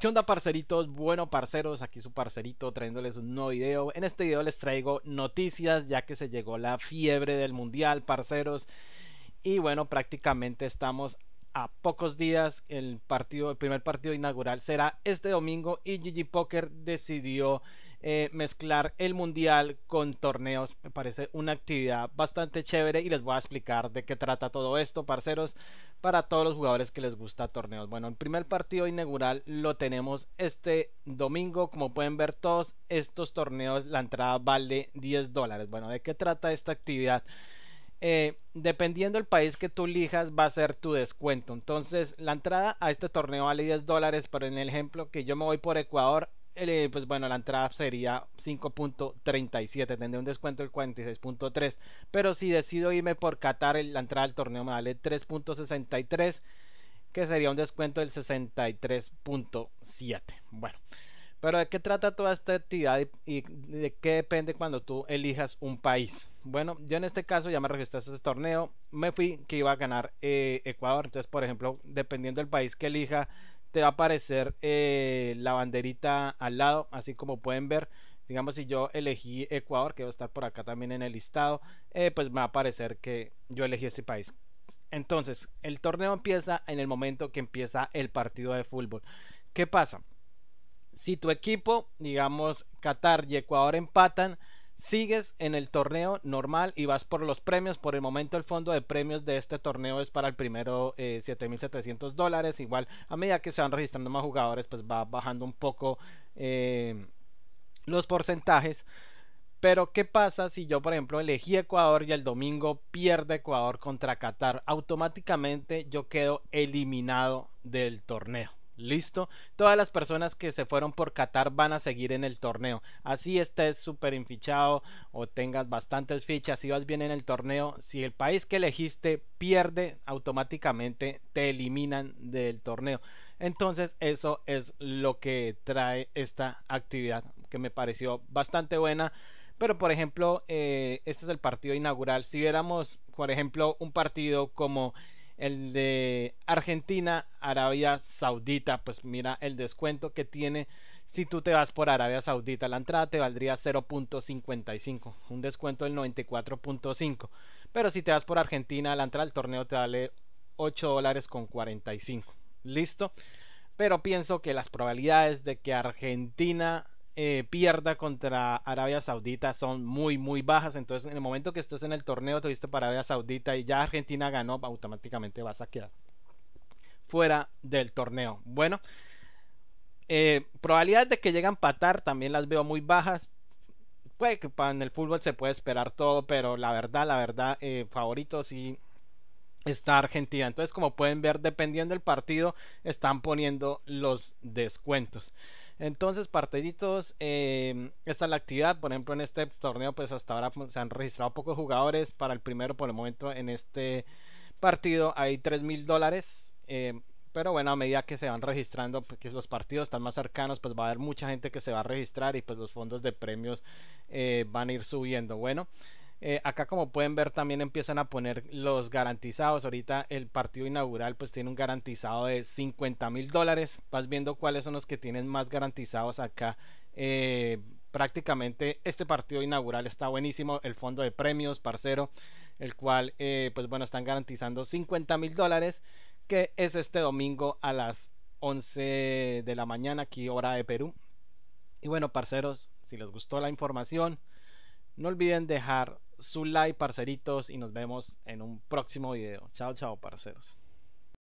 ¿Qué onda parceritos? Bueno parceros, aquí su parcerito trayéndoles un nuevo video. En este video les traigo noticias ya que se llegó la fiebre del mundial parceros. Y bueno, prácticamente estamos a pocos días. El, partido, el primer partido inaugural será este domingo y Gigi Poker decidió eh, mezclar el mundial con torneos. Me parece una actividad bastante chévere y les voy a explicar de qué trata todo esto, parceros, para todos los jugadores que les gusta torneos. Bueno, el primer partido inaugural lo tenemos este domingo. Como pueden ver, todos estos torneos, la entrada vale 10 dólares. Bueno, ¿de qué trata esta actividad? Eh, dependiendo del país que tú elijas va a ser tu descuento entonces la entrada a este torneo vale 10 dólares pero en el ejemplo que yo me voy por Ecuador eh, pues bueno, la entrada sería 5.37, tendría un descuento del 46.3, pero si decido irme por Qatar, la entrada al torneo me vale 3.63, que sería un descuento del 63.7. Bueno, pero ¿de qué trata toda esta actividad y, de qué depende cuando tú elijas un país? Bueno, yo en este caso ya me registré a ese torneo, me fui que iba a ganar eh, Ecuador, entonces por ejemplo, dependiendo del país que elija, te va a aparecer eh, la banderita al lado, así como pueden ver. Digamos, si yo elegí Ecuador, que va a estar por acá también en el listado, eh, pues me va a aparecer que yo elegí ese país. Entonces, el torneo empieza en el momento que empieza el partido de fútbol. ¿Qué pasa? Si tu equipo, digamos, Qatar y Ecuador empatan, sigues en el torneo normal y vas por los premios. Por el momento el fondo de premios de este torneo es para el primero 7.700 eh, dólares. Igual a medida que se van registrando más jugadores pues va bajando un poco eh, los porcentajes. Pero ¿qué pasa si yo por ejemplo elegí Ecuador y el domingo pierde Ecuador contra Qatar? Automáticamente yo quedo eliminado del torneo. Listo. Todas las personas que se fueron por Qatar van a seguir en el torneo. Así estés súper infichado o tengas bastantes fichas, si vas bien en el torneo, si el país que elegiste pierde, automáticamente te eliminan del torneo. Entonces eso es lo que trae esta actividad que me pareció bastante buena. Pero por ejemplo, eh, este es el partido inaugural. Si viéramos, por ejemplo, un partido como el de Argentina, Arabia Saudita, pues mira el descuento que tiene. Si tú te vas por Arabia Saudita, la entrada te valdría 0.55, un descuento del 94.5. Pero si te vas por Argentina, la entrada del torneo te vale 8 dólares con 45. Listo. Pero pienso que las probabilidades de que Argentina eh, pierda contra Arabia Saudita son muy, muy bajas. Entonces, en el momento que estés en el torneo, te viste para Arabia Saudita y ya Argentina ganó, automáticamente vas a quedar fuera del torneo. Bueno, eh, probabilidades de que lleguen a empatar también las veo muy bajas. Puede que en el fútbol se puede esperar todo, pero la verdad, la verdad, favoritos eh, favorito está Argentina. Entonces, como pueden ver, dependiendo del partido, están poniendo los descuentos. Entonces, partiditos, eh, esta es la actividad. Por ejemplo, en este torneo, pues hasta ahora pues, se han registrado pocos jugadores. Para el primero, por el momento, en este partido hay 3000 mil dólares. Eh, pero bueno, a medida que se van registrando, porque pues, los partidos están más cercanos, pues va a haber mucha gente que se va a registrar y pues los fondos de premios eh, van a ir subiendo. Bueno. Eh, acá como pueden ver también empiezan a poner los garantizados. Ahorita el partido inaugural pues tiene un garantizado de 50 mil dólares. Vas viendo cuáles son los que tienen más garantizados acá. Eh, prácticamente este partido inaugural está buenísimo. El fondo de premios, parcero, el cual eh, pues bueno están garantizando 50 mil dólares que es este domingo a las 11 de la mañana aquí hora de Perú. Y bueno parceros, si les gustó la información, no olviden dejar su like, parceritos, y nos vemos en un próximo video. Chao, chao, parceros.